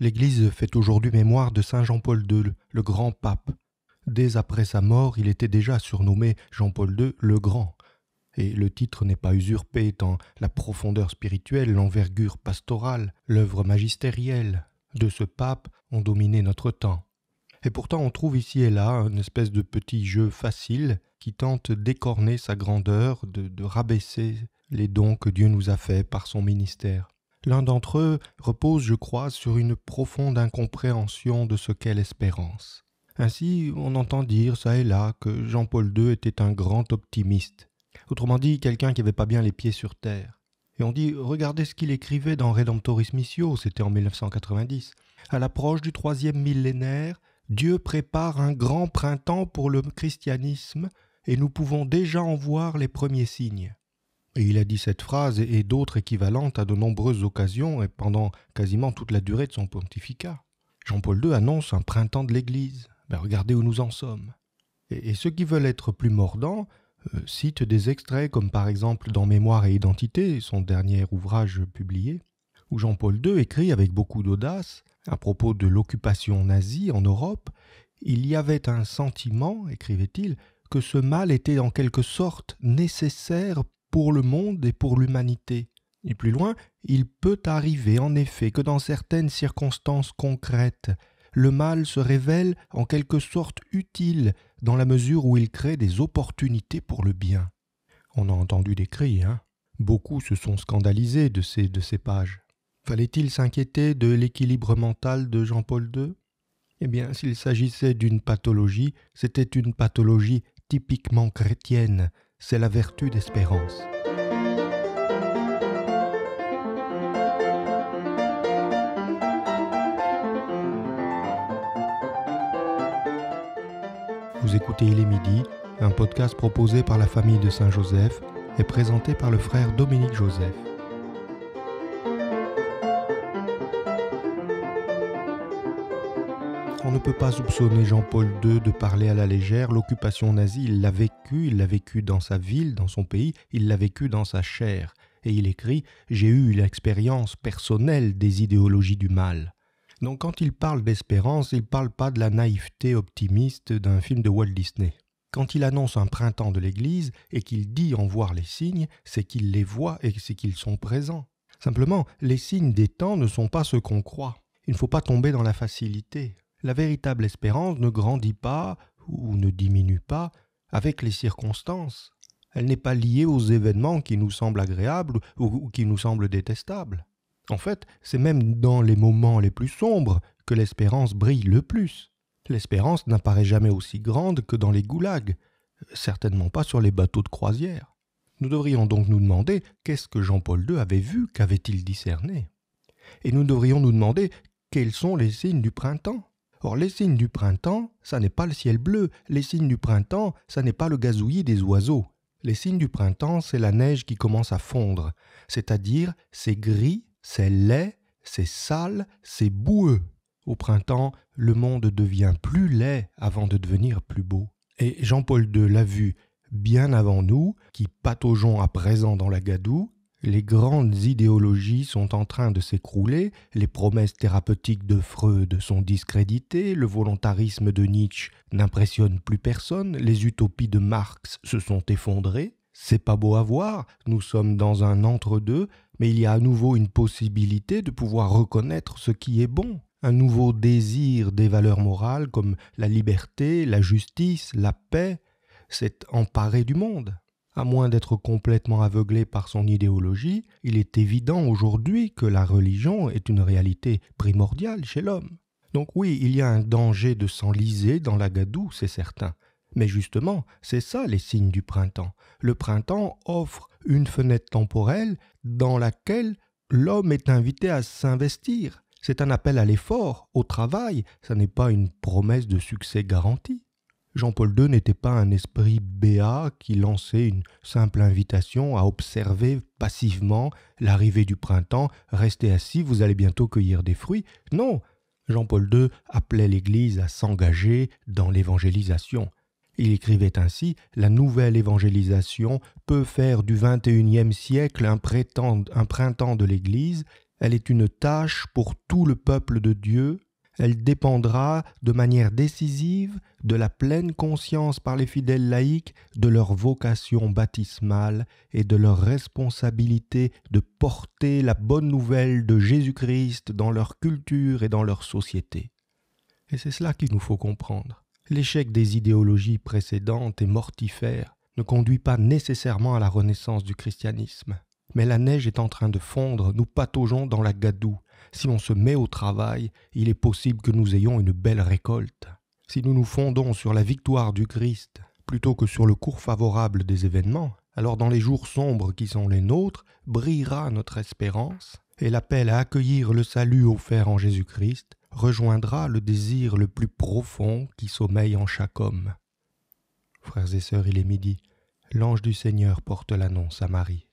L'Église fait aujourd'hui mémoire de Saint Jean-Paul II, le grand pape. Dès après sa mort, il était déjà surnommé Jean-Paul II le Grand, et le titre n'est pas usurpé tant la profondeur spirituelle, l'envergure pastorale, l'œuvre magistérielle de ce pape ont dominé notre temps. Et pourtant on trouve ici et là une espèce de petit jeu facile qui tente d'écorner sa grandeur, de, de rabaisser les dons que Dieu nous a faits par son ministère. L'un d'entre eux repose, je crois, sur une profonde incompréhension de ce qu'est l'espérance. Ainsi, on entend dire ça et là que Jean-Paul II était un grand optimiste, autrement dit quelqu'un qui n'avait pas bien les pieds sur terre. Et on dit, regardez ce qu'il écrivait dans Redemptoris Missio, c'était en 1990. À l'approche du troisième millénaire, Dieu prépare un grand printemps pour le christianisme et nous pouvons déjà en voir les premiers signes. Et il a dit cette phrase et, d'autres équivalentes à de nombreuses occasions et pendant quasiment toute la durée de son pontificat. Jean-Paul II annonce un printemps de l'Église. Ben, regardez où nous en sommes. Et, ceux qui veulent être plus mordants euh, citent des extraits comme par exemple dans Mémoire et Identité, son dernier ouvrage publié, où Jean-Paul II écrit avec beaucoup d'audace à propos de l'occupation nazie en Europe, il y avait un sentiment, écrivait-il, que ce mal était en quelque sorte nécessaire pour le monde et pour l'humanité. Et plus loin, il peut arriver en effet que dans certaines circonstances concrètes, le mal se révèle en quelque sorte utile dans la mesure où il crée des opportunités pour le bien. On a entendu des cris, hein Beaucoup se sont scandalisés de ces, de ces pages. Fallait-il s'inquiéter de l'équilibre mental de Jean-Paul II Eh bien, s'il s'agissait d'une pathologie, c'était une pathologie typiquement chrétienne, c'est la vertu d'espérance. Vous écoutez Il est midi, un podcast proposé par la famille de Saint-Joseph et présenté par le frère Dominique Joseph. on ne peut pas soupçonner Jean-Paul II de parler à la légère. L'occupation nazie, il l'a vécu, il l'a vécu dans sa ville, dans son pays, il l'a vécu dans sa chair. Et il écrit J'ai eu l'expérience personnelle des idéologies du mal. Donc quand il parle d'espérance, il ne parle pas de la naïveté optimiste d'un film de Walt Disney. Quand il annonce un printemps de l'Église et qu'il dit en voir les signes, c'est qu'il les voit et c'est qu'ils sont présents. Simplement, les signes des temps ne sont pas ce qu'on croit. Il ne faut pas tomber dans la facilité la véritable espérance ne grandit pas ou ne diminue pas avec les circonstances. Elle n'est pas liée aux événements qui nous semblent agréables ou qui nous semblent détestables. En fait, c'est même dans les moments les plus sombres que l'espérance brille le plus. L'espérance n'apparaît jamais aussi grande que dans les goulags, certainement pas sur les bateaux de croisière. Nous devrions donc nous demander qu'est-ce que Jean-Paul II avait vu, qu'avait-il discerné Et nous devrions nous demander quels sont les signes du printemps Or, les signes du printemps, ça n'est pas le ciel bleu. Les signes du printemps, ça n'est pas le gazouillis des oiseaux. Les signes du printemps, c'est la neige qui commence à fondre. C'est-à-dire, c'est gris, c'est laid, c'est sale, c'est boueux. Au printemps, le monde devient plus laid avant de devenir plus beau. Et Jean-Paul II l'a vu bien avant nous, qui pataugeons à présent dans la gadoue, les grandes idéologies sont en train de s'écrouler, les promesses thérapeutiques de Freud sont discréditées, le volontarisme de Nietzsche n'impressionne plus personne, les utopies de Marx se sont effondrées. C'est pas beau à voir, nous sommes dans un entre-deux, mais il y a à nouveau une possibilité de pouvoir reconnaître ce qui est bon, un nouveau désir des valeurs morales comme la liberté, la justice, la paix, s'est emparé du monde. À moins d'être complètement aveuglé par son idéologie, il est évident aujourd'hui que la religion est une réalité primordiale chez l'homme. Donc oui, il y a un danger de s'enliser dans la gadoue, c'est certain. Mais justement, c'est ça les signes du printemps. Le printemps offre une fenêtre temporelle dans laquelle l'homme est invité à s'investir. C'est un appel à l'effort, au travail, ça n'est pas une promesse de succès garantie. Jean-Paul II n'était pas un esprit béat qui lançait une simple invitation à observer passivement l'arrivée du printemps, restez assis, vous allez bientôt cueillir des fruits. Non, Jean-Paul II appelait l'Église à s'engager dans l'évangélisation. Il écrivait ainsi La nouvelle évangélisation peut faire du XXIe siècle un, un printemps de l'Église. Elle est une tâche pour tout le peuple de Dieu elle dépendra de manière décisive de la pleine conscience par les fidèles laïcs de leur vocation baptismale et de leur responsabilité de porter la bonne nouvelle de Jésus-Christ dans leur culture et dans leur société. Et c'est cela qu'il nous faut comprendre. L'échec des idéologies précédentes et mortifères ne conduit pas nécessairement à la renaissance du christianisme. Mais la neige est en train de fondre, nous pataugeons dans la gadoue. Si on se met au travail, il est possible que nous ayons une belle récolte. Si nous nous fondons sur la victoire du Christ, plutôt que sur le cours favorable des événements, alors dans les jours sombres qui sont les nôtres, brillera notre espérance, et l'appel à accueillir le salut offert en Jésus-Christ rejoindra le désir le plus profond qui sommeille en chaque homme. Frères et sœurs, il est midi. L'ange du Seigneur porte l'annonce à Marie.